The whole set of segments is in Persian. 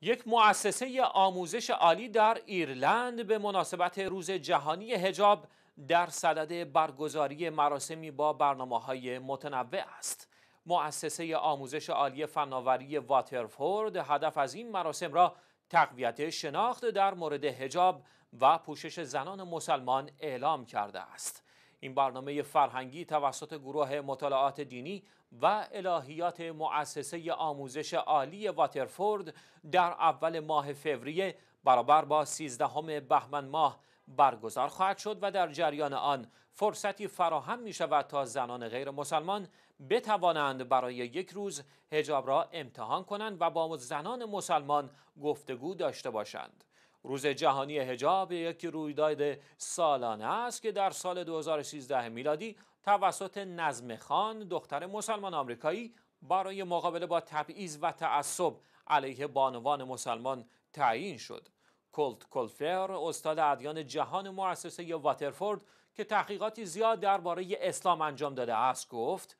یک مؤسسه آموزش عالی در ایرلند به مناسبت روز جهانی هجاب در صدد برگزاری مراسمی با برنامه های متنوع است. مؤسسه آموزش عالی فناوری واترفورد هدف از این مراسم را تقویت شناخت در مورد هجاب و پوشش زنان مسلمان اعلام کرده است. این برنامه فرهنگی توسط گروه مطالعات دینی و الهیات مؤسسه آموزش عالی واترفورد در اول ماه فوریه برابر با 13 بهمن ماه برگزار خواهد شد و در جریان آن فرصتی فراهم می شود تا زنان غیر مسلمان بتوانند برای یک روز هجاب را امتحان کنند و با زنان مسلمان گفتگو داشته باشند. روز جهانی هجاب یک رویداد سالانه است که در سال 2013 میلادی توسط نظم خان دختر مسلمان آمریکایی برای مقابله با تبعیض و تعصب علیه بانوان مسلمان تعیین شد. کلت کلفر استاد ادیان جهان مؤسسه واترفورد که تحقیقاتی زیاد درباره اسلام انجام داده است گفت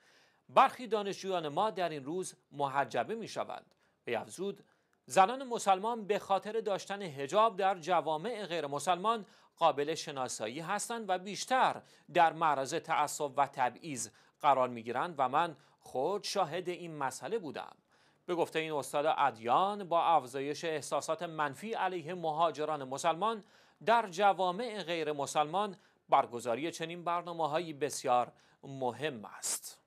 برخی دانشجویان ما در این روز محجبه می شوند. به افزود زنان مسلمان به خاطر داشتن هجاب در جوامع غیر مسلمان قابل شناسایی هستند و بیشتر در معرض تعصب و تبعیض قرار می گیرند و من خود شاهد این مسئله بودم به گفته این استاد ادیان با افزایش احساسات منفی علیه مهاجران مسلمان در جوامع غیر مسلمان برگزاری چنین برنامه هایی بسیار مهم است